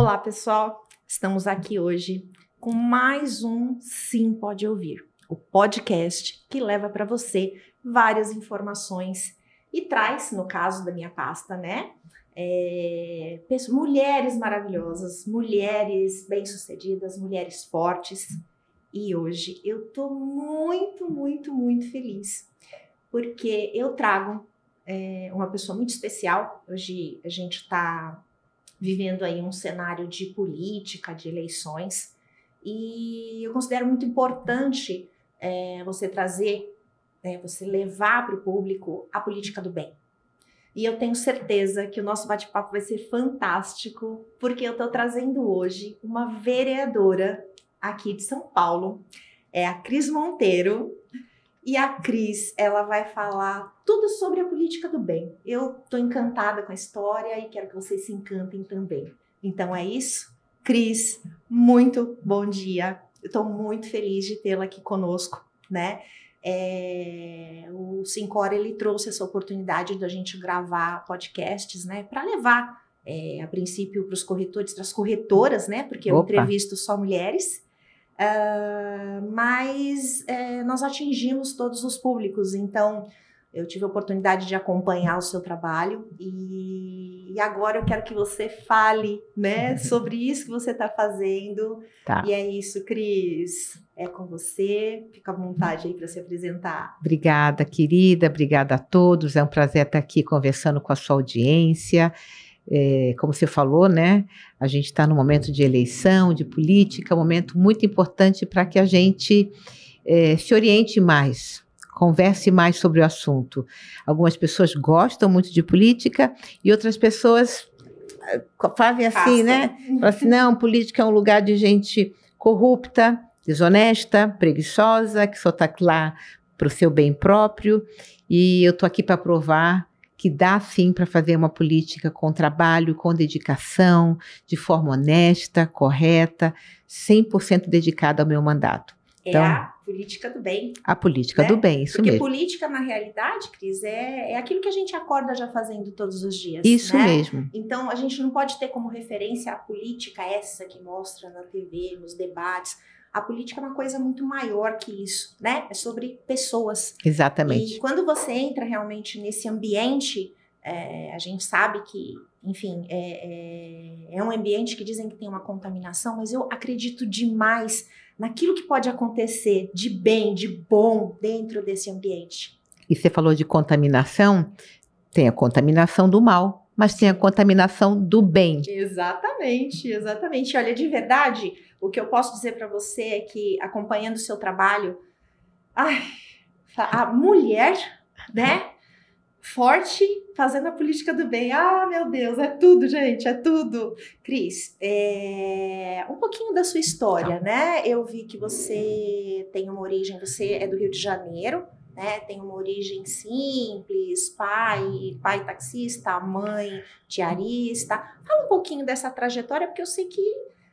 Olá, pessoal. Estamos aqui hoje com mais um Sim Pode Ouvir, o podcast que leva para você várias informações e traz, no caso da minha pasta, né? É, mulheres maravilhosas, mulheres bem-sucedidas, mulheres fortes. E hoje eu tô muito, muito, muito feliz porque eu trago é, uma pessoa muito especial. Hoje a gente está vivendo aí um cenário de política, de eleições, e eu considero muito importante é, você trazer, né, você levar para o público a política do bem. E eu tenho certeza que o nosso bate-papo vai ser fantástico, porque eu estou trazendo hoje uma vereadora aqui de São Paulo, é a Cris Monteiro. E a Cris, ela vai falar tudo sobre a política do bem. Eu estou encantada com a história e quero que vocês se encantem também. Então é isso. Cris, muito bom dia. Estou muito feliz de tê-la aqui conosco, né? É, o Sincor ele trouxe essa oportunidade da gente gravar podcasts, né, para levar é, a princípio para os corretores, para as corretoras, né, porque Opa. eu entrevisto só mulheres. Uh, mas é, nós atingimos todos os públicos, então eu tive a oportunidade de acompanhar o seu trabalho e, e agora eu quero que você fale, né, sobre isso que você está fazendo. Tá. E é isso, Cris. É com você. Fica à vontade aí para se apresentar. Obrigada, querida. Obrigada a todos. É um prazer estar aqui conversando com a sua audiência. É, como você falou, né? A gente está no momento de eleição, de política, um momento muito importante para que a gente é, se oriente mais converse mais sobre o assunto. Algumas pessoas gostam muito de política e outras pessoas eh, fazem assim, né? Falam assim, não, política é um lugar de gente corrupta, desonesta, preguiçosa, que só está lá para o seu bem próprio. E eu estou aqui para provar que dá sim para fazer uma política com trabalho, com dedicação, de forma honesta, correta, 100% dedicada ao meu mandato. Então, é a então política do bem. A política né? do bem, isso Porque mesmo. Porque política, na realidade, Cris, é, é aquilo que a gente acorda já fazendo todos os dias. Isso né? mesmo. Então, a gente não pode ter como referência a política essa que mostra na TV, nos debates. A política é uma coisa muito maior que isso, né? É sobre pessoas. Exatamente. E quando você entra realmente nesse ambiente, é, a gente sabe que, enfim, é, é, é um ambiente que dizem que tem uma contaminação, mas eu acredito demais naquilo que pode acontecer de bem, de bom dentro desse ambiente. E você falou de contaminação, tem a contaminação do mal, mas tem a contaminação do bem. Exatamente, exatamente. Olha, de verdade, o que eu posso dizer para você é que acompanhando o seu trabalho, ai, a mulher, né? forte fazendo a política do bem. Ah, meu Deus, é tudo, gente, é tudo. Cris, é... um pouquinho da sua história, tá. né? Eu vi que você tem uma origem, você é do Rio de Janeiro, né? Tem uma origem simples, pai, pai taxista, mãe diarista. Fala um pouquinho dessa trajetória, porque eu sei que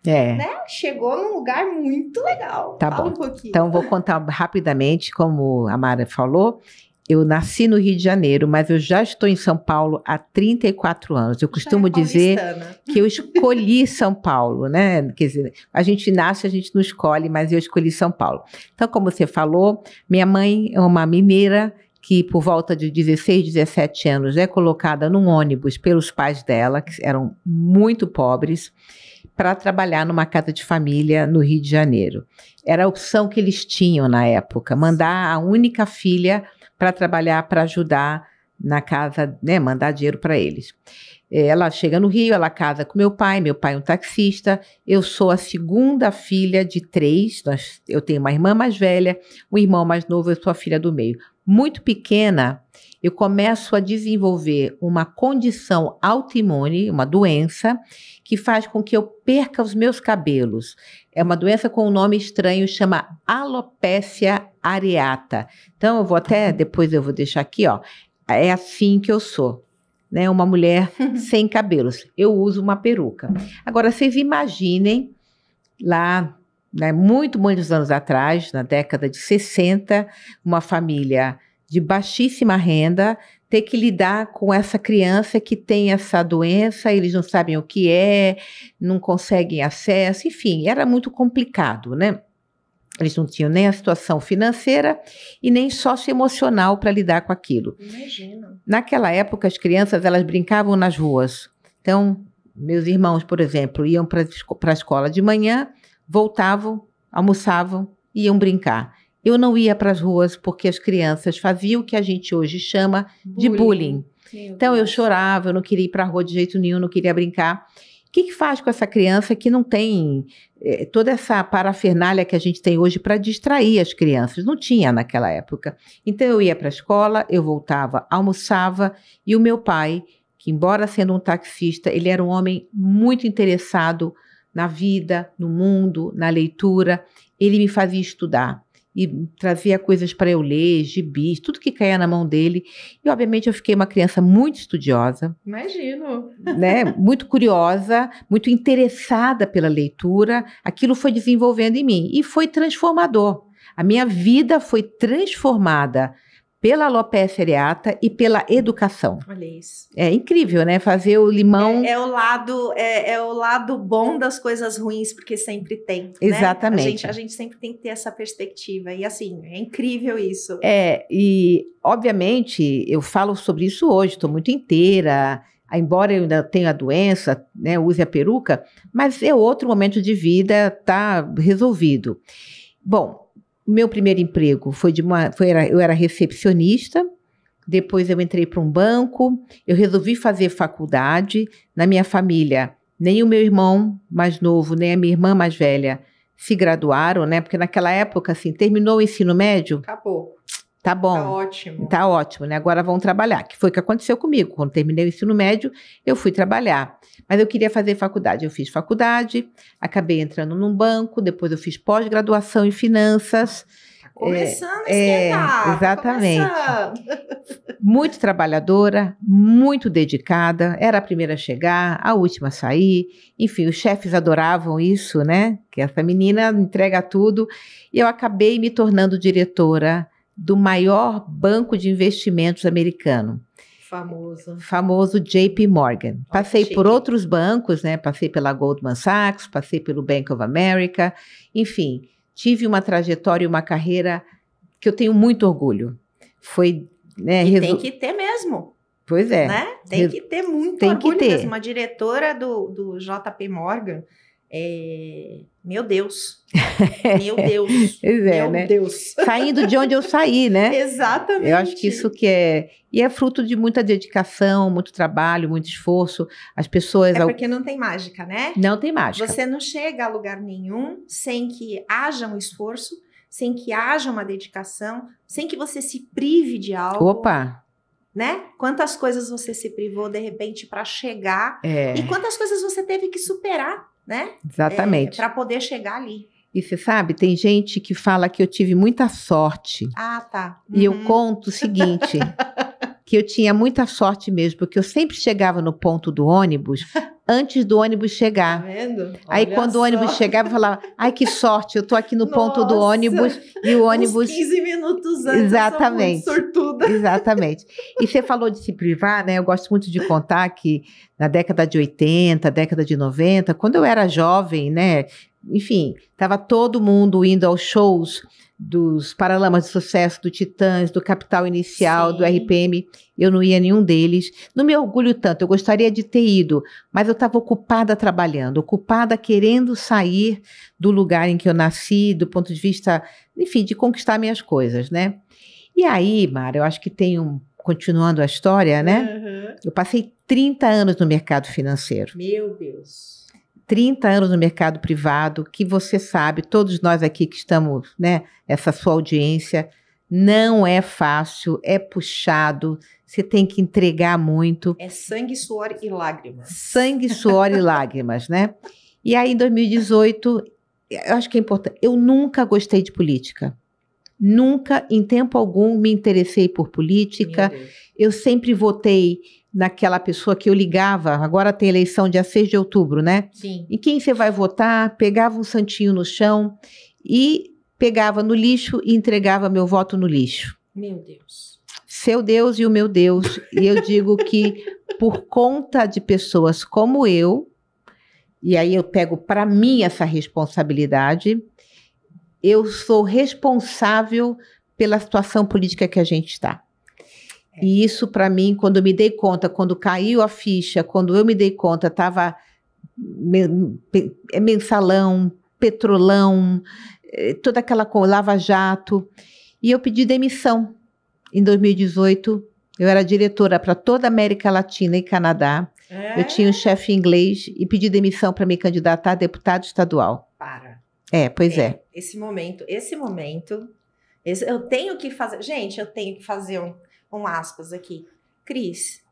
é. Né? Chegou num lugar muito legal. Tá Fala bom. Um então, vou contar rapidamente, como a Mara falou eu nasci no Rio de Janeiro, mas eu já estou em São Paulo há 34 anos. Eu é costumo é dizer que eu escolhi São Paulo, né? Quer dizer, a gente nasce, a gente não escolhe, mas eu escolhi São Paulo. Então, como você falou, minha mãe é uma mineira que por volta de 16, 17 anos é colocada num ônibus pelos pais dela, que eram muito pobres, para trabalhar numa casa de família no Rio de Janeiro. Era a opção que eles tinham na época, mandar a única filha para trabalhar, para ajudar na casa, né, mandar dinheiro para eles. É, ela chega no Rio, ela casa com meu pai, meu pai é um taxista. Eu sou a segunda filha de três. Nós, eu tenho uma irmã mais velha, um irmão mais novo, eu sou a filha do meio. Muito pequena, eu começo a desenvolver uma condição autoimune, uma doença, que faz com que eu perca os meus cabelos. É uma doença com um nome estranho, chama alopécia areata. Então, eu vou até, depois eu vou deixar aqui, ó. É assim que eu sou né, uma mulher sem cabelos. Eu uso uma peruca. Agora, vocês imaginem lá, né, muito, muitos anos atrás, na década de 60, uma família de baixíssima renda ter que lidar com essa criança que tem essa doença, eles não sabem o que é, não conseguem acesso, enfim, era muito complicado, né? Eles não tinham nem a situação financeira e nem socioemocional para lidar com aquilo. Imagina. Naquela época, as crianças elas brincavam nas ruas. Então, meus irmãos, por exemplo, iam para a escola de manhã, voltavam, almoçavam, e iam brincar. Eu não ia para as ruas porque as crianças faziam o que a gente hoje chama bullying. de bullying. Então eu chorava, eu não queria ir para a rua de jeito nenhum, não queria brincar. O que, que, faz com essa criança que não tem eh, toda essa parafernália que a gente tem hoje para distrair as crianças? Não tinha naquela época. Então eu ia para a escola, eu voltava, almoçava e o meu pai, que embora sendo um taxista, ele era um homem muito interessado na vida, no mundo, na leitura, ele me fazia estudar e trazia coisas para eu ler, gibis, tudo que caía na mão dele. E obviamente eu fiquei uma criança muito estudiosa. Imagino. Né? Muito curiosa, muito interessada pela leitura. Aquilo foi desenvolvendo em mim e foi transformador. A minha vida foi transformada pela alopecia areata e pela educação. Olha isso. É incrível, né? Fazer o limão. É, é o lado é, é, o lado bom das coisas ruins, porque sempre tem. Né? Exatamente. Né? A, gente, a gente sempre tem que ter essa perspectiva. E assim, é incrível isso. É, e obviamente eu falo sobre isso hoje, estou muito inteira. Embora eu ainda tenha a doença, né, use a peruca, mas é outro momento de vida, tá resolvido. Bom, meu primeiro emprego foi de uma, foi, eu era recepcionista. Depois eu entrei para um banco. Eu resolvi fazer faculdade. Na minha família, nem o meu irmão mais novo, nem a minha irmã mais velha se graduaram, né? Porque naquela época, assim, terminou o ensino médio. Acabou. Tá bom. Tá ótimo. Tá ótimo, né? Agora vão trabalhar. Que foi o que aconteceu comigo. Quando terminei o ensino médio, eu fui trabalhar. Mas eu queria fazer faculdade. Eu fiz faculdade, acabei entrando num banco, depois eu fiz pós-graduação em finanças. começando é, a é, esquentar. É, exatamente. muito trabalhadora, muito dedicada, era a primeira a chegar, a última a sair. Enfim, os chefes adoravam isso, né? Que essa menina entrega tudo. E eu acabei me tornando diretora do maior banco de investimentos americano. Famoso. Famoso JP Morgan. Passei por outros bancos, né? Passei pela Goldman Sachs, passei pelo Bank of America. Enfim, tive uma trajetória e uma carreira que eu tenho muito orgulho. Foi. Né, resol... Tem que ter mesmo. Pois é. Né? Tem que ter muito tem orgulho. Que ter. Mesmo. Uma diretora do, do JP Morgan é... Meu Deus. Meu Deus. é, Meu né? Deus. Saindo de onde eu saí, né? Exatamente. Eu acho que isso que é. E é fruto de muita dedicação, muito trabalho, muito esforço. As pessoas. É porque não tem mágica, né? Não tem mágica. Você não chega a lugar nenhum sem que haja um esforço, sem que haja uma dedicação, sem que você se prive de algo. Opa! né? Quantas coisas você se privou de repente para chegar é. e quantas coisas você teve que superar né? Exatamente. É, para poder chegar ali. E você sabe, tem gente que fala que eu tive muita sorte. Ah, tá. Uhum. E eu uhum. conto o seguinte. que eu tinha muita sorte mesmo, porque eu sempre chegava no ponto do ônibus antes do ônibus chegar. Tá vendo? Aí Olha quando o ônibus chegava, eu falava: "Ai que sorte, eu tô aqui no Nossa, ponto do ônibus e o ônibus uns 15 minutos antes". Exatamente. sortuda. Exatamente. E você falou de se privar, né? Eu gosto muito de contar que na década de 80, década de 90, quando eu era jovem, né, enfim, estava todo mundo indo aos shows dos Paralamas de Sucesso, do Titãs, do Capital Inicial, Sim. do RPM. Eu não ia nenhum deles. Não me orgulho tanto, eu gostaria de ter ido, mas eu estava ocupada trabalhando, ocupada querendo sair do lugar em que eu nasci, do ponto de vista, enfim, de conquistar minhas coisas, né? E aí, Mara, eu acho que tem um. Continuando a história, né? Uhum. Eu passei 30 anos no mercado financeiro. Meu Deus. 30 anos no mercado privado, que você sabe, todos nós aqui que estamos, né, essa sua audiência, não é fácil, é puxado, você tem que entregar muito. É sangue, suor e lágrimas. Sangue, suor e lágrimas, né? E aí, em 2018, eu acho que é importante. Eu nunca gostei de política. Nunca, em tempo algum, me interessei por política. Eu sempre votei naquela pessoa que eu ligava, agora tem eleição dia 6 de outubro, né? Sim. E quem você vai votar, pegava um santinho no chão e pegava no lixo e entregava meu voto no lixo. Meu Deus. Seu Deus e o meu Deus. E eu digo que por conta de pessoas como eu, e aí eu pego para mim essa responsabilidade, eu sou responsável pela situação política que a gente está. É. E isso, para mim, quando eu me dei conta, quando caiu a ficha, quando eu me dei conta, estava é mensalão, petrolão, é, toda aquela coisa, lava-jato. E eu pedi demissão. Em 2018, eu era diretora para toda a América Latina e Canadá. É? Eu tinha um chefe inglês e pedi demissão para me candidatar a deputado estadual. Para. É, pois é. é. Esse momento, esse momento, esse, eu tenho que fazer. Gente, eu tenho que fazer um um aspas aqui. Cris,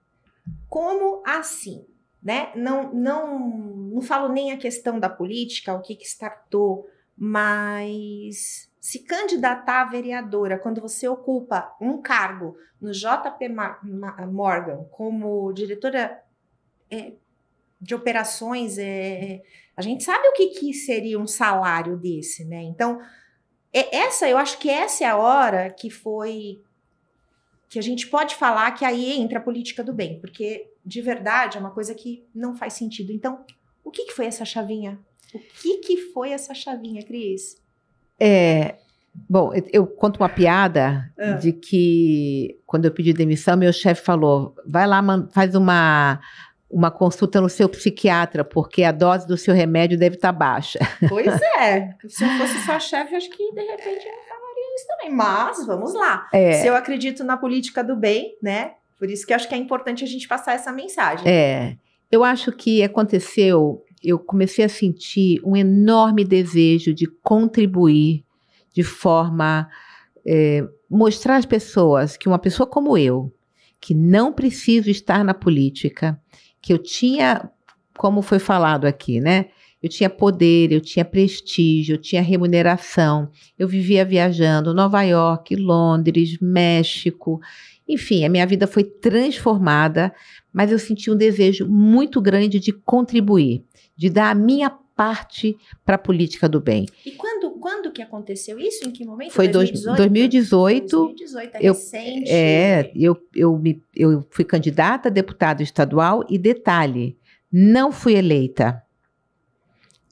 como assim? Né? Não, não, não falo nem a questão da política, o que, que startou, mas se candidatar a vereadora quando você ocupa um cargo no JP Morgan como diretora é, de operações, é, a gente sabe o que, que seria um salário desse, né? Então, é, essa eu acho que essa é a hora que foi que a gente pode falar que aí entra a política do bem, porque de verdade é uma coisa que não faz sentido. Então, o que, que foi essa chavinha? O que, que foi essa chavinha, Cris? É, bom, eu, conto uma piada ah. de que quando eu pedi demissão, meu chefe falou: vai lá, faz uma, uma consulta no seu psiquiatra, porque a dose do seu remédio deve estar tá baixa. Pois é. Se eu fosse só chefe, acho que de repente ia isso também. Mas vamos lá. É. Se eu acredito na política do bem, né? Por isso que eu acho que é importante a gente passar essa mensagem. É. Eu acho que aconteceu, eu comecei a sentir um enorme desejo de contribuir de forma. É, mostrar às pessoas que uma pessoa como eu, que não preciso estar na política, que eu tinha, como foi falado aqui, né? Eu tinha poder, eu tinha prestígio, eu tinha remuneração. Eu vivia viajando Nova York, Londres, México. Enfim, a minha vida foi transformada, mas eu senti um desejo muito grande de contribuir, de dar a minha parte para a política do bem. E quando, quando que aconteceu isso? Em que momento? Foi 2018. 2018, 2018 é eu, recente. É, eu, eu, me, eu fui candidata a deputado estadual e detalhe, não fui eleita.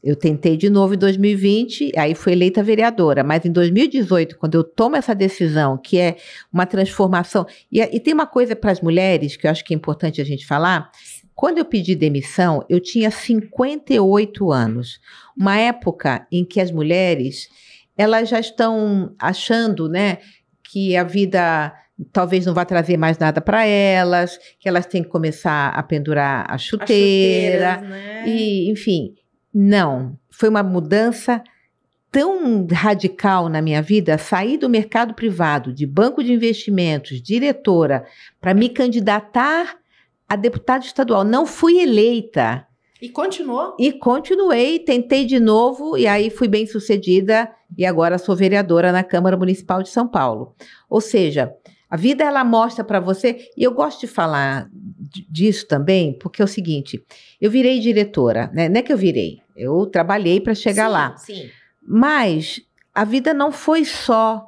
Eu tentei de novo em 2020, aí fui eleita vereadora, mas em 2018, quando eu tomo essa decisão, que é uma transformação. E, é, e tem uma coisa para as mulheres que eu acho que é importante a gente falar. Quando eu pedi demissão, eu tinha 58 anos. Uma época em que as mulheres elas já estão achando né, que a vida talvez não vá trazer mais nada para elas, que elas têm que começar a pendurar a chuteira. Né? E, enfim, não, foi uma mudança tão radical na minha vida, sair do mercado privado, de banco de investimentos, diretora, para me candidatar a deputada estadual. Não fui eleita. E continuou? E continuei, tentei de novo e aí fui bem sucedida e agora sou vereadora na Câmara Municipal de São Paulo. Ou seja, a vida ela mostra para você, e eu gosto de falar disso também, porque é o seguinte, eu virei diretora, né? Não é que eu virei, eu trabalhei para chegar sim, lá. Sim. Mas a vida não foi só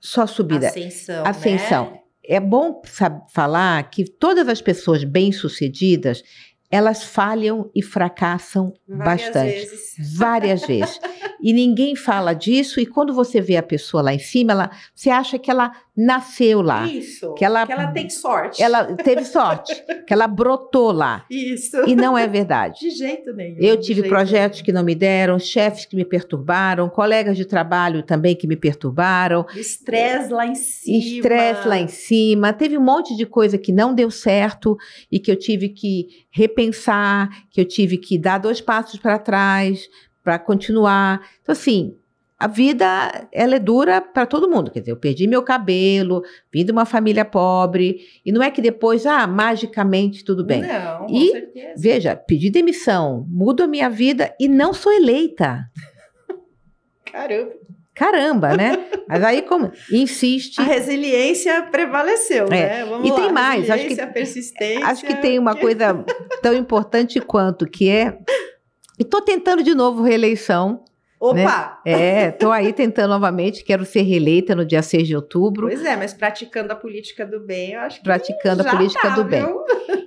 só subida. Ascensão. Né? Ascensão. Né? É bom falar que todas as pessoas bem-sucedidas, elas falham e fracassam várias bastante. Vezes. Várias vezes. E ninguém fala disso, e quando você vê a pessoa lá em cima, ela, você acha que ela nasceu lá. Isso. Que ela, que ela tem sorte. Ela teve sorte. que ela brotou lá. Isso. E não é verdade. De jeito nenhum. Eu tive projetos nenhum. que não me deram, chefes que me perturbaram, colegas de trabalho também que me perturbaram. Estresse lá em cima. Estresse lá em cima. Teve um monte de coisa que não deu certo e que eu tive que repensar, que eu tive que dar dois passos para trás para continuar. Então, assim, a vida ela é dura para todo mundo. Quer dizer, eu perdi meu cabelo, vim de uma família pobre, e não é que depois, ah, magicamente tudo bem. Não, e, certeza. Veja, pedi demissão, mudo a minha vida e não sou eleita. Caramba. Caramba, né? Mas aí como insiste. A resiliência prevaleceu, é. né? Vamos e lá. tem mais, acho que persistência. Acho que tem uma coisa tão importante quanto que é. E tentando de novo reeleição Opa! Né? É, tô aí tentando novamente, quero ser reeleita no dia 6 de outubro. Pois é, mas praticando a política do bem, eu acho que Praticando a política tá, do bem.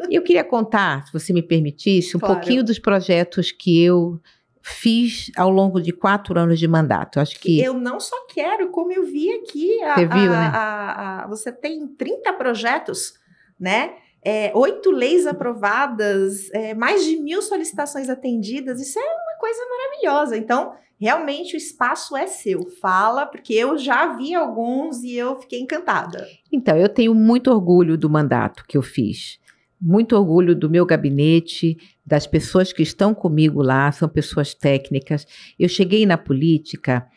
E eu queria contar, se você me permitisse, um claro. pouquinho dos projetos que eu fiz ao longo de quatro anos de mandato. Acho que eu não só quero, como eu vi aqui, a, você, viu, a, né? a, você tem 30 projetos, né? É, oito leis aprovadas, é, mais de mil solicitações atendidas. Isso é coisa maravilhosa. Então, realmente o espaço é seu. Fala, porque eu já vi alguns e eu fiquei encantada. Então, eu tenho muito orgulho do mandato que eu fiz. Muito orgulho do meu gabinete, das pessoas que estão comigo lá, são pessoas técnicas. Eu cheguei na política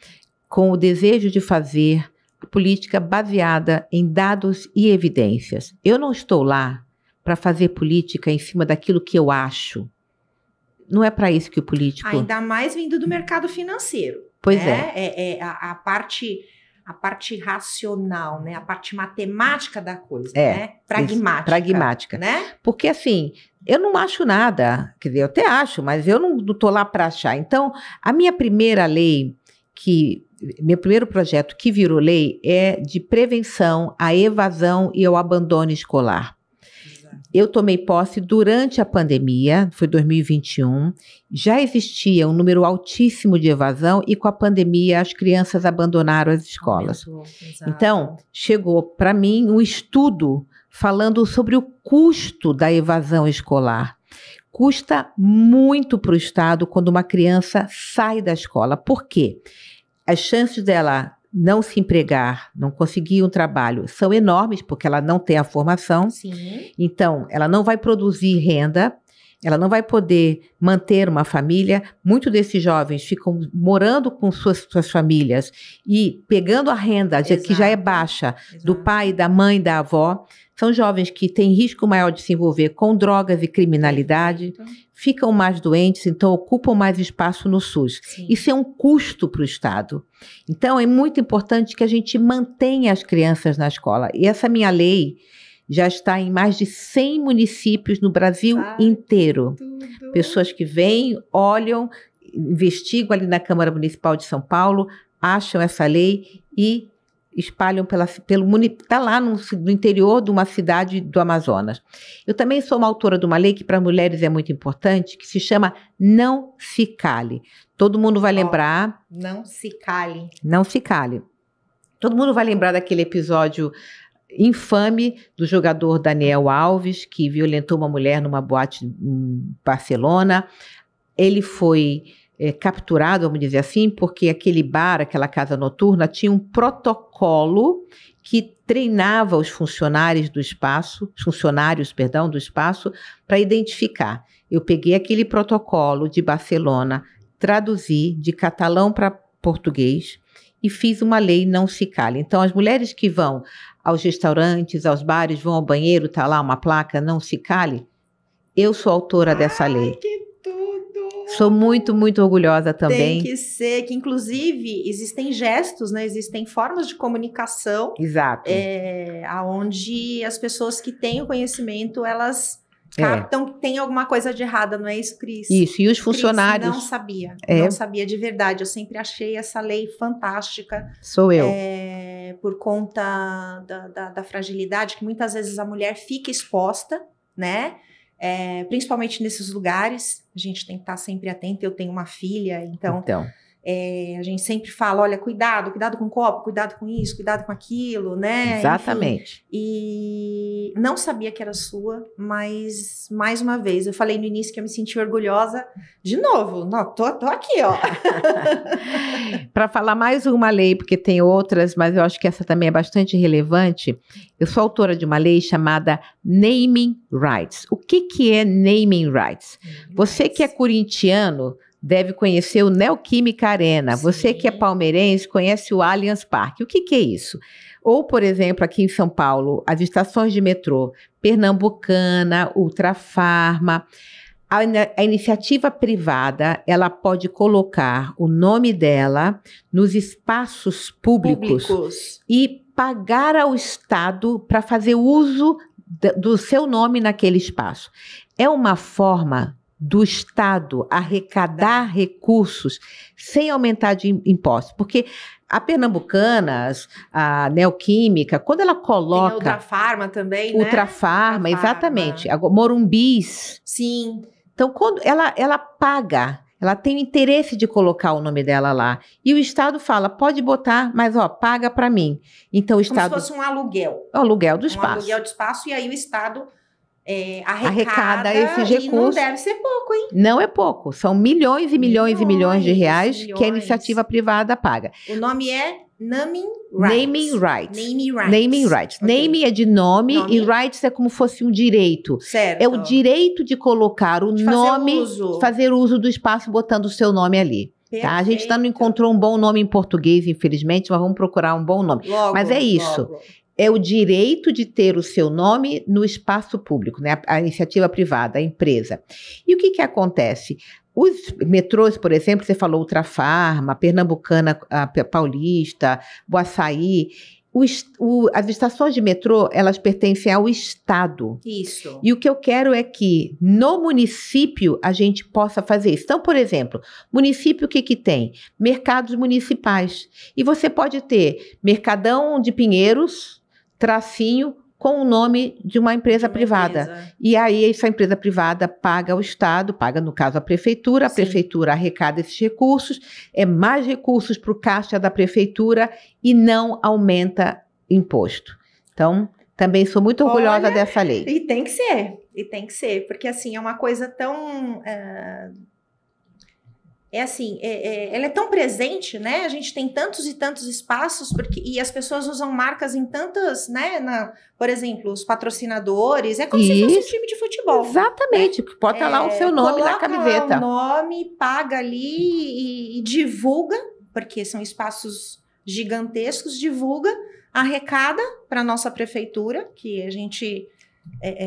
com o desejo de fazer política baseada em dados e evidências. Eu não estou lá para fazer política em cima daquilo que eu acho não é para isso que o político. Ainda mais vindo do mercado financeiro. Pois né? é. é, é a, a, parte a parte racional, né? A parte matemática da coisa, é, né? Pragmática. Isso, pragmática, né? Porque assim, eu não acho nada, quer dizer, eu até acho, mas eu não, não tô lá para achar. Então, a minha primeira lei que meu primeiro projeto que virou lei é de prevenção à evasão e ao abandono escolar. Eu tomei posse durante a pandemia, foi 2021. Já existia um número altíssimo de evasão e com a pandemia as crianças abandonaram as escolas. Então, chegou para mim um estudo falando sobre o custo da evasão escolar. Custa muito para o Estado quando uma criança sai da escola. Por quê? As chances dela não se empregar, não conseguir um trabalho, são enormes, porque ela não tem a formação. Sim. Então, ela não vai produzir renda, ela não vai poder manter uma família. Muitos desses jovens ficam morando com suas, suas famílias e pegando a renda, Exato. que já é baixa, Exato. do pai, da mãe, da avó. São jovens que têm risco maior de se envolver com drogas e criminalidade, então. ficam mais doentes, então ocupam mais espaço no SUS. Sim. Isso é um custo para o Estado. Então é muito importante que a gente mantenha as crianças na escola. E essa minha lei já está em mais de 100 municípios no Brasil ah, inteiro. Tudo. Pessoas que vêm, olham, investigam ali na Câmara Municipal de São Paulo, acham essa lei e espalham pela, pelo município, está lá no, no, interior de uma cidade do Amazonas. Eu também sou uma autora de uma lei que para mulheres é muito importante, que se chama Não Se Cale. Todo mundo vai lembrar. não se cale. Não se cale. Todo mundo vai lembrar daquele episódio infame do jogador Daniel Alves, que violentou uma mulher numa boate em Barcelona. Ele foi é, capturado, vamos dizer assim, porque aquele bar, aquela casa noturna, tinha um protocolo que treinava os funcionários do espaço, funcionários, perdão, do espaço, para identificar. Eu peguei aquele protocolo de Barcelona, traduzi de catalão para português e fiz uma lei não se cale. Então, as mulheres que vão aos restaurantes, aos bares, vão ao banheiro, está lá uma placa não se cale. Eu sou autora dessa lei. Que Sou muito, muito orgulhosa também. Tem que ser, que inclusive existem gestos, né? Existem formas de comunicação. Exato. É, aonde as pessoas que têm o conhecimento, elas é. captam é. que tem alguma coisa de errada, não é isso, Cris? Isso, e os funcionários. Cris, não sabia, é. não sabia de verdade. Eu sempre achei essa lei fantástica. Sou eu. É, por conta da, da, da fragilidade, que muitas vezes a mulher fica exposta, né? é, principalmente nesses lugares. A gente tem que estar sempre atento. Eu tenho uma filha, então. então. É, a gente sempre fala, olha, cuidado, cuidado com o copo, cuidado com isso, cuidado com aquilo, né? Exatamente. Enfim, e não sabia que era sua, mas mais uma vez, eu falei no início que eu me senti orgulhosa de novo. Não, tô, tô aqui, ó. Para falar mais uma lei, porque tem outras, mas eu acho que essa também é bastante relevante. Eu sou autora de uma lei chamada Naming Rights. O que, que é Naming Rights? Você que é corintiano deve conhecer o Neoquímica Arena. Sim. Você que é palmeirense conhece o Allianz Parque. O que, que é isso? Ou, por exemplo, aqui em São Paulo, as estações de metrô Pernambucana, Ultrafarma. A, a iniciativa privada, ela pode colocar o nome dela nos espaços públicos, públicos. e pagar ao Estado para fazer uso do seu nome naquele espaço. É uma forma do Estado arrecadar recursos sem aumentar de impostos. Porque a Pernambucanas, a Neoquímica, quando ela coloca. Tem a Ultrafarma também, né? Ultrafarma, exatamente. Morumbis. Sim. Então, quando ela, ela paga. Ela tem o interesse de colocar o nome dela lá. E o Estado fala, pode botar, mas ó, paga para mim. Então o Estado. Como se fosse um aluguel. O aluguel do espaço. Um aluguel de espaço, e aí o Estado é, arrecada, arrecada recursos. E não deve ser pouco, hein? Não é pouco. São milhões e milhões, milhões e milhões de reais milhões. que a iniciativa privada paga. O nome é Naming Rights. Naming Rights. Naming Rights. Naming, rights. Okay. naming é de nome, nome, e rights é como fosse um direito. Certo. É o direito de colocar o de nome, fazer uso. fazer uso do espaço botando o seu nome ali. Tá? A gente ainda tá não encontrou um bom nome em português, infelizmente, mas vamos procurar um bom nome. Logo, mas é isso. Logo é o direito de ter o seu nome no espaço público, né? a, a iniciativa privada, a empresa. E o que, que acontece? Os metrôs, por exemplo, você falou Ultrafarma, Pernambucana a, Paulista, Boaçaí, o, o, as estações de metrô, elas pertencem ao Estado. Isso. E o que eu quero é que no município a gente possa fazer isso. Então, por exemplo, município o que, que tem? Mercados municipais. E você pode ter Mercadão de Pinheiros, tracinho com o nome de uma empresa uma privada. Empresa. E aí essa empresa privada paga ao Estado, paga no caso a prefeitura, a Sim. prefeitura arrecada esses recursos, é mais recursos para o caixa da prefeitura e não aumenta imposto. Então, também sou muito orgulhosa Olha, dessa lei. E tem que ser, e tem que ser, porque assim, é uma coisa tão... Uh é assim, é, é, ela é tão presente, né? A gente tem tantos e tantos espaços porque, e as pessoas usam marcas em tantas, né? Na, por exemplo, os patrocinadores. É como Isso. se fosse um time de futebol. Né? Exatamente. Né? Bota é, lá o é, seu nome na camiseta. o nome, paga ali e, e divulga, porque são espaços gigantescos, divulga, arrecada para nossa prefeitura, que a gente é,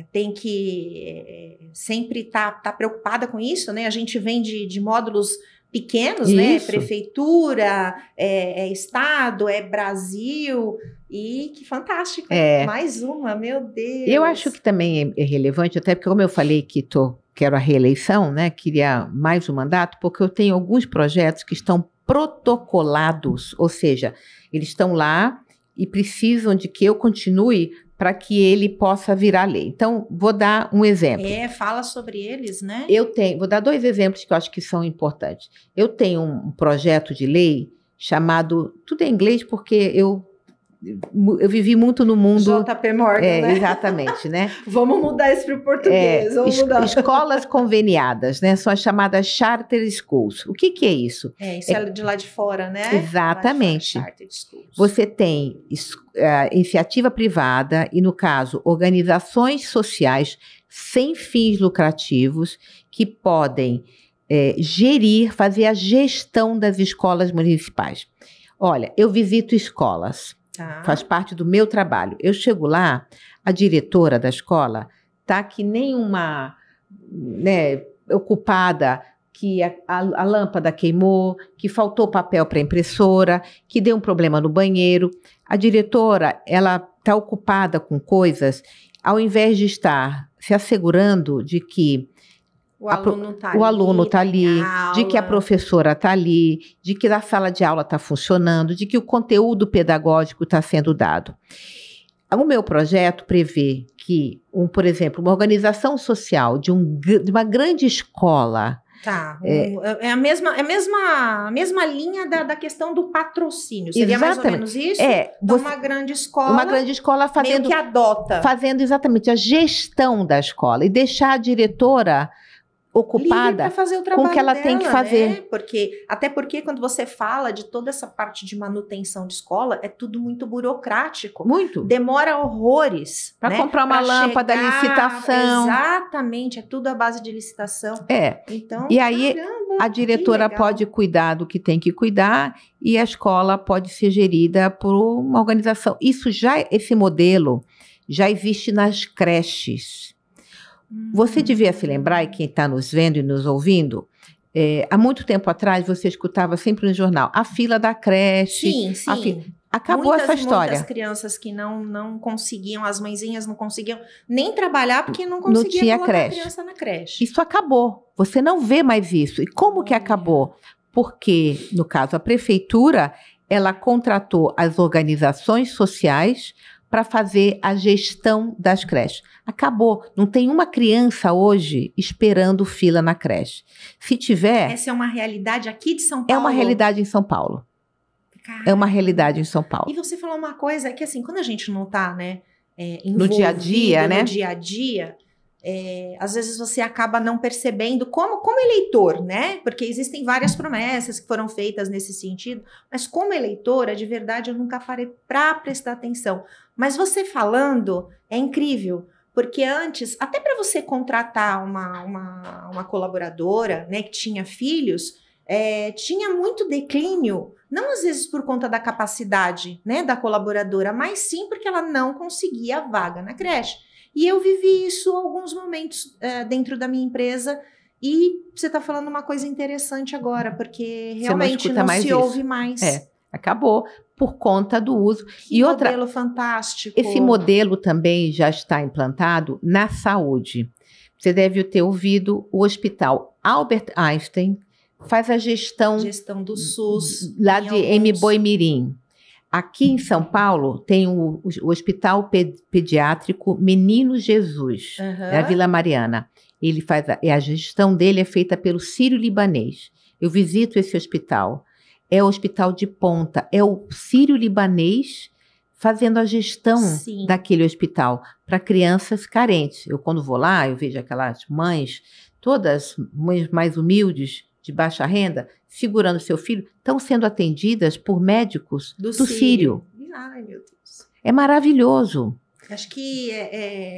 é, tem que é, é, sempre estar tá, tá preocupada com isso, né? A gente vem de, de módulos pequenos, né? isso. né? Prefeitura, é, estado, é Brasil. E que fantástico! Mais uma, meu Deus! Eu acho que também é relevante, até porque, como eu falei que tô, quero a reeleição, né? Queria mais um mandato, porque eu tenho alguns projetos que estão protocolados, ou seja, eles estão lá e precisam de que eu continue para que ele possa virar lei. Então, vou dar um exemplo. É, fala sobre eles, né? Eu tenho, vou dar dois exemplos que eu acho que são importantes. Eu tenho um projeto de lei chamado, tudo é em inglês porque eu eu vivi muito no mundo. JP Morgan. É, né? Exatamente, né? vamos mudar isso para o português. É, vamos es mudar. Escolas conveniadas, né? São as chamadas charter schools. O que, que é isso? É, isso é, é de lá de fora, né? Exatamente. Fora, charter schools. Você tem uh, iniciativa privada e, no caso, organizações sociais sem fins lucrativos que podem é, gerir, fazer a gestão das escolas municipais. Olha, eu visito escolas Tá. Faz parte do meu trabalho. Eu chego lá, a diretora da escola tá que nem uma né, ocupada que a, a, a lâmpada queimou, que faltou papel para impressora, que deu um problema no banheiro. A diretora, ela está ocupada com coisas, ao invés de estar se assegurando de que Tá o aluno está ali, aluno está ali de que a professora está ali, de que a sala de aula está funcionando, de que o conteúdo pedagógico está sendo dado. O meu projeto prevê que, um, por exemplo, uma organização social de, um, de uma grande escola Tá. É, é, a mesma, é a mesma, a mesma linha da, da questão do patrocínio. Seria exatamente. mais ou menos isso? É. Então, você, uma grande escola. Uma grande escola fazendo. que adota. Fazendo exatamente a gestão da escola e deixar a diretora ocupada com o que ela dela, tem que fazer. Né? Porque até porque quando você fala de toda essa parte de manutenção de escola, é tudo muito burocrático. Muito. Demora horrores para né? comprar uma pra lâmpada, chegar, licitação. Exatamente, é tudo à base de licitação. É. Então, e aí caramba, a diretora pode cuidar do que tem que cuidar e a escola pode ser gerida por uma organização. Isso já esse modelo já existe nas creches você devia se lembrar, e quem está nos vendo e nos ouvindo, é, há muito tempo atrás você escutava sempre no jornal a fila da creche. Sim, sim. Fila... Acabou muitas, essa história. Muitas crianças que não, não conseguiam, as mãezinhas não conseguiam nem trabalhar porque não conseguiam colocar a criança na creche. Isso acabou. Você não vê mais isso. E como que acabou? Porque, no caso, a prefeitura, ela contratou as organizações sociais para fazer a gestão das creches. Acabou. Não tem uma criança hoje esperando fila na creche. Se tiver. Essa é uma realidade aqui de São Paulo? É uma realidade em São Paulo. Caramba. É uma realidade em São Paulo. E você falou uma coisa que, assim, quando a gente não está, né? É, no dia a dia, né? No dia a dia, é, às vezes você acaba não percebendo como, como eleitor, né? Porque existem várias promessas que foram feitas nesse sentido, mas como eleitora, é de verdade, eu nunca parei para prestar atenção. Mas você falando é incrível, porque antes, até para você contratar uma, uma, uma, colaboradora né, que tinha filhos, é, tinha muito declínio, não às vezes por conta da capacidade né, da colaboradora, mas sim porque ela não conseguia a vaga na creche. E eu vivi isso alguns momentos eh, dentro da minha empresa. E você está falando uma coisa interessante agora, porque realmente não, não se isso. ouve mais. É, acabou por conta do uso. Que e outra, modelo fantástico. Esse modelo também já está implantado na saúde. Você deve ter ouvido o Hospital Albert Einstein faz a gestão, gestão do SUS lá de alguns... Mboimirim. Aqui em São Paulo tem o, o Hospital Pediátrico Menino Jesus, uhum. É da Vila Mariana. Ele faz a, a gestão dele é feita pelo Sírio Libanês. Eu visito esse hospital. É o hospital de ponta, é o Sírio Libanês fazendo a gestão Sim. daquele hospital para crianças carentes. Eu quando vou lá, eu vejo aquelas mães todas mães mais humildes de baixa renda, segurando seu filho, estão sendo atendidas por médicos do, do Sírio. Sírio. Ai, meu Deus. É maravilhoso. Acho que é,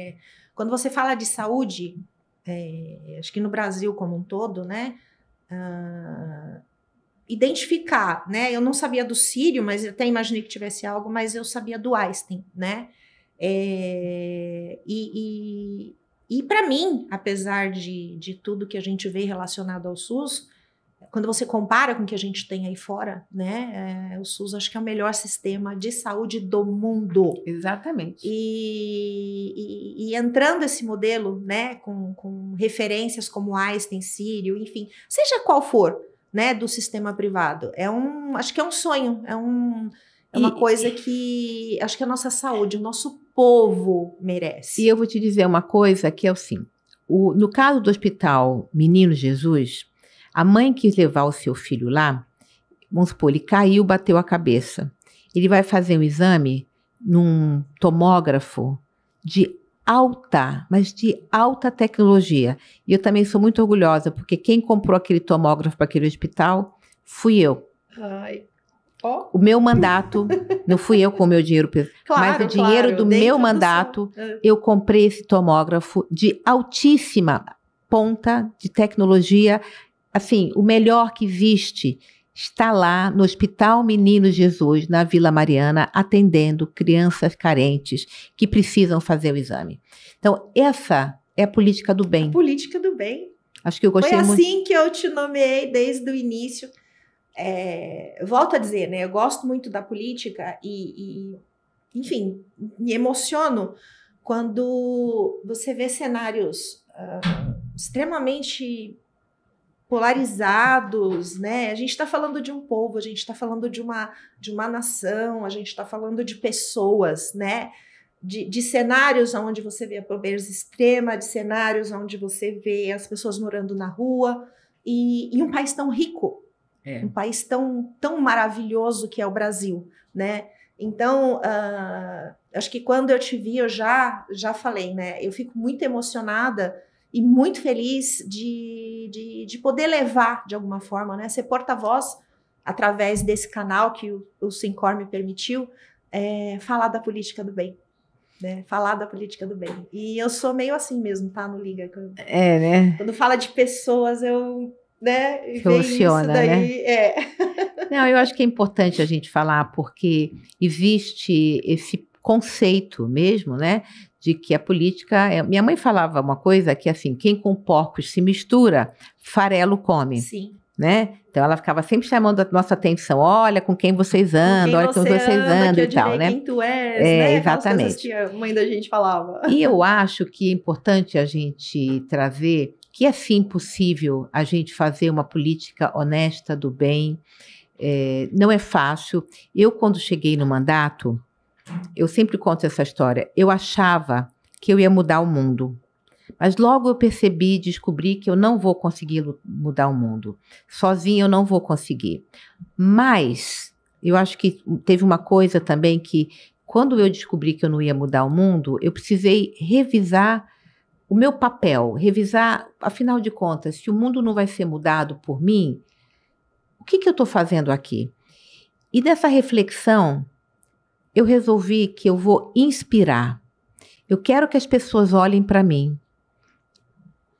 é, quando você fala de saúde, é, acho que no Brasil como um todo, né? Uh, identificar, né? Eu não sabia do Sírio, mas eu até imaginei que tivesse algo, mas eu sabia do Einstein, né? É, e e, e para mim, apesar de, de tudo que a gente vê relacionado ao SUS, quando você compara com o que a gente tem aí fora, né? É, o SUS acho que é o melhor sistema de saúde do mundo. Exatamente. E, e, e entrando esse modelo, né, com, com, referências como Einstein, Sírio, enfim, seja qual for, né, do sistema privado, é um, acho que é um sonho, é um é uma e, coisa que acho que a nossa saúde, o nosso povo merece. E eu vou te dizer uma coisa que é assim, o, no caso do Hospital Menino Jesus, a mãe quis levar o seu filho lá, vamos supor, ele caiu, bateu a cabeça. Ele vai fazer um exame num tomógrafo de alta, mas de alta tecnologia. E eu também sou muito orgulhosa, porque quem comprou aquele tomógrafo para aquele hospital fui eu. Ai. Oh. O meu mandato, não fui eu com o meu dinheiro, claro, mas o dinheiro claro, do meu mandato, do é. eu comprei esse tomógrafo de altíssima ponta de tecnologia Assim, o melhor que viste está lá no Hospital Menino Jesus, na Vila Mariana, atendendo crianças carentes que precisam fazer o exame. Então, essa é a política do bem. A política do bem. Acho que eu gostei Foi muito. assim que eu te nomeei desde o início. É, volto a dizer, né? Eu gosto muito da política e, e enfim, me emociono quando você vê cenários uh, extremamente polarizados, né? A gente está falando de um povo, a gente está falando de uma, de uma nação, a gente está falando de pessoas, né? De, de, cenários onde você vê a pobreza extrema, de cenários onde você vê as pessoas morando na rua, e, e um país tão rico, é. um país tão, tão maravilhoso que é o Brasil, né? Então, uh, acho que quando eu te vi, eu já, já falei, né? Eu fico muito emocionada e muito feliz de, de, de poder levar, de alguma forma, né, ser porta-voz através desse canal que o, o Sincor me permitiu, é, falar da política do bem. Né? Falar da política do bem. E eu sou meio assim mesmo, tá? No Liga. Quando, é, né? Quando fala de pessoas, eu. Né? Funciona, né? daí, né? É. Não, eu acho que é importante a gente falar, porque existe esse conceito mesmo, né? de que a política. É... Minha mãe falava uma coisa que assim, quem com porcos se mistura, farelo come. Sim. Né? Então ela ficava sempre chamando a nossa atenção, olha com quem vocês andam, quem olha com quem vocês anda, andam e tal, né? Quem tu és, é, né? exatamente. a mãe da gente falava. E eu acho que é importante a gente trazer que é sim possível a gente fazer uma política honesta do bem. É, não é fácil. Eu quando cheguei no mandato, eu sempre conto essa história. Eu achava que eu ia mudar o mundo. Mas logo eu percebi e descobri que eu não vou conseguir mudar o mundo. Sozinho eu não vou conseguir. Mas eu acho que teve uma coisa também que, quando eu descobri que eu não ia mudar o mundo, eu precisei revisar o meu papel, revisar, afinal de contas, se o mundo não vai ser mudado por mim, o que, que eu estou fazendo aqui? E dessa reflexão, eu resolvi que eu vou inspirar. Eu quero que as pessoas olhem para mim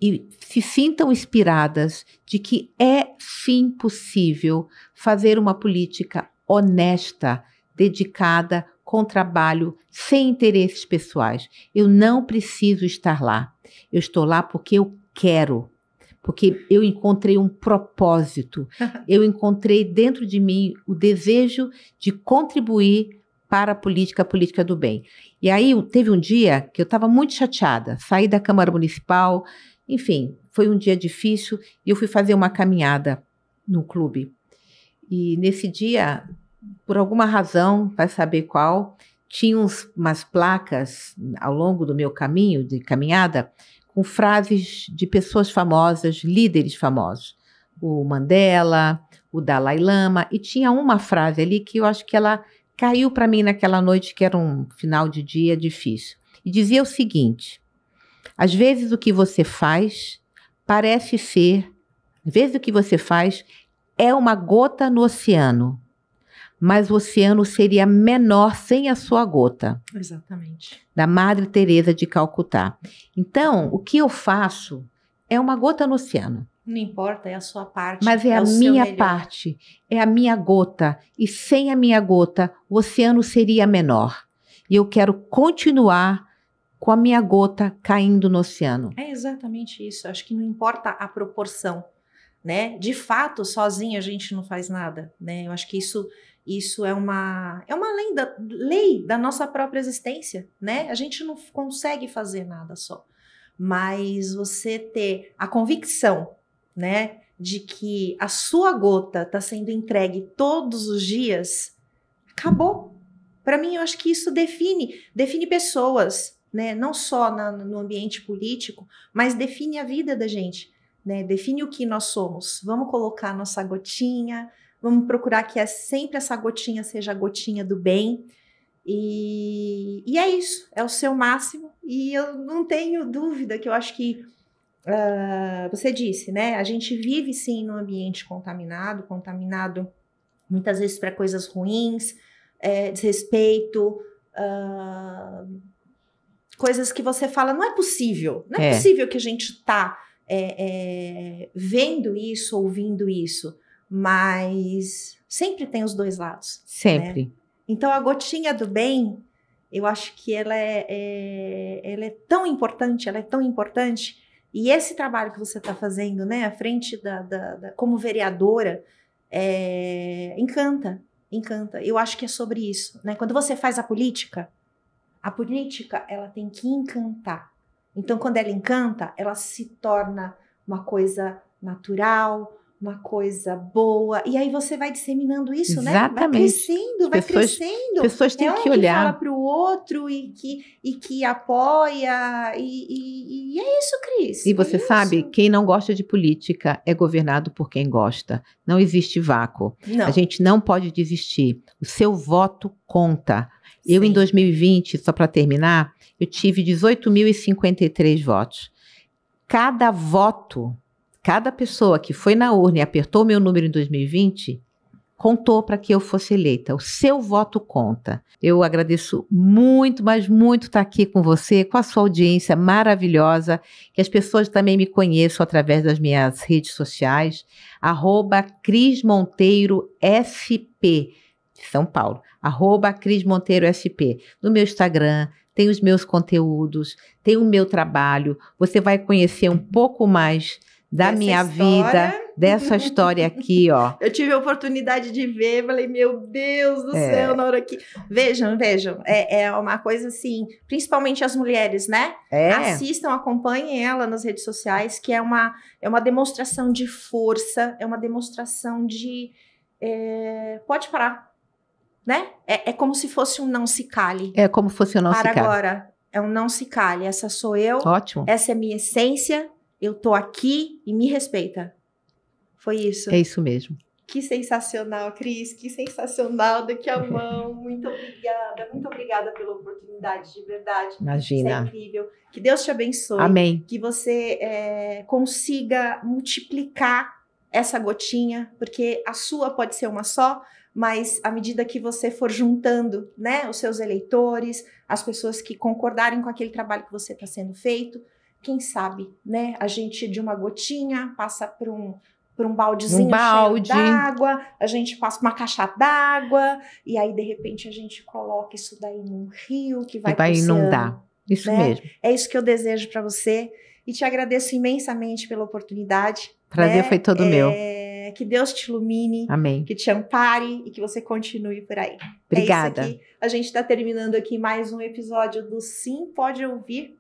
e se sintam inspiradas de que é sim possível fazer uma política honesta, dedicada, com trabalho, sem interesses pessoais. Eu não preciso estar lá. Eu estou lá porque eu quero. Porque eu encontrei um propósito, eu encontrei dentro de mim o desejo de contribuir para a política, a política do bem. E aí teve um dia que eu estava muito chateada, saí da Câmara Municipal, enfim, foi um dia difícil e eu fui fazer uma caminhada no clube. E nesse dia, por alguma razão, vai saber qual, tinha uns, umas placas ao longo do meu caminho de caminhada com frases de pessoas famosas, líderes famosos, o Mandela, o Dalai Lama, e tinha uma frase ali que eu acho que ela caiu para mim naquela noite que era um final de dia difícil. E dizia o seguinte: às vezes o que você faz parece ser, às vezes o que você faz é uma gota no oceano, mas o oceano seria menor sem a sua gota. Exatamente. Da Madre Teresa de Calcutá. Então, o que eu faço é uma gota no oceano. Não importa, é a sua parte. Mas é, é a minha parte, é a minha gota. E sem a minha gota, o oceano seria menor. E eu quero continuar com a minha gota caindo no oceano. É exatamente isso. Acho que não importa a proporção, né? De fato, sozinha a gente não faz nada, né? Eu acho que isso isso é uma é uma lei da, lei da nossa própria existência, né? A gente não consegue fazer nada só. Mas você ter a convicção né, de que a sua gota está sendo entregue todos os dias, acabou. Para mim, eu acho que isso define, define pessoas, né, não só na, no ambiente político, mas define a vida da gente, né, define o que nós somos. Vamos colocar nossa gotinha, vamos procurar que é sempre essa gotinha seja a gotinha do bem. E, e é isso, é o seu máximo. E eu não tenho dúvida que eu acho que uh, você disse, né? A gente vive sim num ambiente contaminado, contaminado muitas vezes para coisas ruins, é, desrespeito, uh, coisas que você fala, não é possível, não é, é. possível que a gente está é, é, vendo isso, ouvindo isso, mas sempre tem os dois lados. Né? Sempre. Né? Então a gotinha do bem, eu acho que ela é, é ela é tão importante, ela é tão importante e esse trabalho que você está fazendo, né, à frente da, da, da como vereadora, é, encanta, encanta. Eu acho que é sobre isso, né? Quando você faz a política, a política ela tem que encantar. Então, quando ela encanta, ela se torna uma coisa natural, uma coisa boa. E aí você vai disseminando isso, Exatamente. né? Vai crescendo, vai crescendo. Pessoas têm é que olhar. Que fala para o outro e que, e que apoia. E, e, e é isso, Cris. E é você é sabe, quem não gosta de política é governado por quem gosta. Não existe vácuo. Não. A gente não pode desistir. O seu voto conta. Sim. Eu, em 2020, só para terminar, eu tive 18.053 votos. Cada voto Cada pessoa que foi na urna e apertou meu número em 2020 contou para que eu fosse eleita. O seu voto conta. Eu agradeço muito, mas muito estar tá aqui com você, com a sua audiência maravilhosa, que as pessoas também me conheçam através das minhas redes sociais, arroba Cris Monteiro SP, de São Paulo, arroba Cris Monteiro SP, no meu Instagram, tem os meus conteúdos, tem o meu trabalho, você vai conhecer um pouco mais da minha história... vida, dessa história aqui, ó. Eu tive a oportunidade de ver, falei, meu Deus do é. céu, na hora que. Vejam, vejam, é, é uma coisa assim, principalmente as mulheres, né? É. Assistam, acompanhem ela nas redes sociais, que é uma, é uma demonstração de força, é uma demonstração de. É... Pode parar. Né? É, é como se fosse um não se cale. É como se fosse um não Para se cale. Para agora. É um não se cale. Essa sou eu. Ótimo. Essa é minha essência eu tô aqui e me respeita. Foi isso. É isso mesmo. Que sensacional, Cris, que sensacional daqui a mão. Muito obrigada, muito obrigada pela oportunidade, de verdade. Imagina. Isso é incrível. Que Deus te abençoe. Amém. Que você é, consiga multiplicar essa gotinha, porque a sua pode ser uma só, mas à medida que você for juntando né, os seus eleitores, as pessoas que concordarem com aquele trabalho que você está sendo feito, quem sabe, né? A gente de uma gotinha passa para um para um baldezinho um balde. d'água, a gente passa uma caixa d'água e aí de repente a gente coloca isso daí num rio que vai, vai inundar. isso né? mesmo. É isso que eu desejo para você e te agradeço imensamente pela oportunidade. Prazer né? foi todo é... meu. Que Deus te ilumine, Amém. que te ampare e que você continue por aí. É Obrigada. É a gente está terminando aqui mais um episódio do Sim Pode Ouvir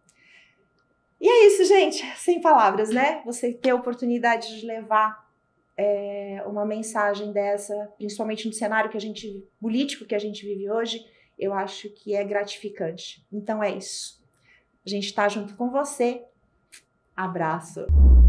e é isso, gente. Sem palavras, né? Você ter a oportunidade de levar é, uma mensagem dessa, principalmente no cenário que a gente político que a gente vive hoje, eu acho que é gratificante. Então é isso. A gente está junto com você. Abraço.